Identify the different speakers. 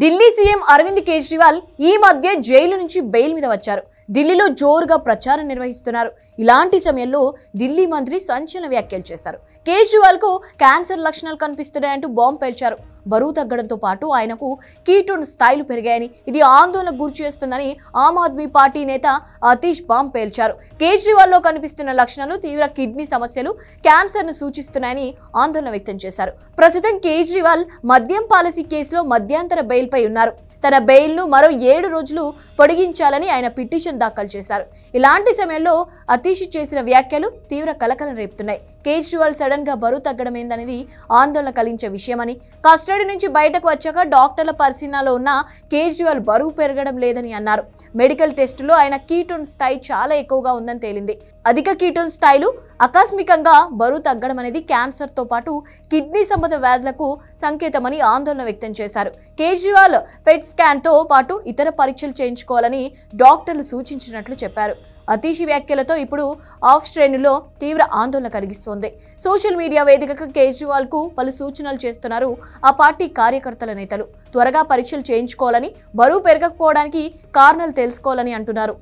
Speaker 1: Delhi CM Arvind Kejriwal ఈ మధ్య jail నుంచి బెయిల్ మీద వచ్చారు ఢిల్లీలో జోరుగా ప్రచారం నిర్వహిస్తున్నారు ఇలాంటి సమయంలో ఢిల్లీ మంత్రి సంచలన వ్యాఖ్యలు చేశారు కేజ్రీవాల్ కు క్యాన్సర్ లక్షణాలు కనిపిస్తున్నాయంటూ బాంబ్ పేల్చారు బరువు తగ్గడంతో పాటు ఆయనకు కీటోన్ స్థాయిలు పెరిగాయని ఇది ఆందోళన గురి చేస్తుందని ఆమ్ ఆద్మీ పార్టీ నేత అతీష్ బాంబ్ పేల్చారు కేజ్రీవాల్లో కనిపిస్తున్న లక్షణాలు తీవ్ర కిడ్నీ సమస్యలు క్యాన్సర్ ను సూచిస్తున్నాయని ఆందోళన వ్యక్తం చేశారు ప్రస్తుతం కేజ్రీవాల్ మద్యం పాలసీ కేసులో మధ్యంతర బెయిల్పై ఉన్నారు తన బెయిల్ను మరో ఏడు రోజులు పొడిగించాలని ఆయన పిటిషన్ దాఖలు చేశారు ఇలాంటి సమయంలో అతీష్ చేసిన వ్యాఖ్యలు తీవ్ర కలకలం రేపుతున్నాయి కేజ్రీవాల్ సడన్ గా బరువు తగ్గడం ఏందనేది ఆందోళన కలిగించే విషయమని కస్టడీ నుంచి బయటకు వచ్చాక డాక్టర్ల పరిశీలనలో ఉన్న కేజ్రీవాల్ బరువు పెరగడం లేదని అన్నారు మెడికల్ టెస్టులో ఆయన కీటోన్ స్థాయి చాలా ఎక్కువగా ఉందని తేలింది అధిక కీటోన్ స్థాయిలు ఆకస్మికంగా బరువు తగ్గడం అనేది క్యాన్సర్తో పాటు కిడ్నీ సంబంధ వ్యాధులకు సంకేతమని ఆందోళన వ్యక్తం చేశారు కేజ్రీవాల్ పెట్ స్కాన్తో పాటు ఇతర పరీక్షలు చేయించుకోవాలని డాక్టర్లు సూచించినట్లు చెప్పారు అతీషి వ్యాఖ్యలతో ఇప్పుడు ఆఫ్ శ్రేణిలో తీవ్ర ఆందోళన కలిగిస్తోంది సోషల్ మీడియా వేదికగా కేజ్రీవాల్ కు పలు సూచనలు చేస్తున్నారు ఆ పార్టీ కార్యకర్తల నేతలు త్వరగా పరీక్షలు చేయించుకోవాలని బరువు పెరగకపోవడానికి కారణాలు తెలుసుకోవాలని అంటున్నారు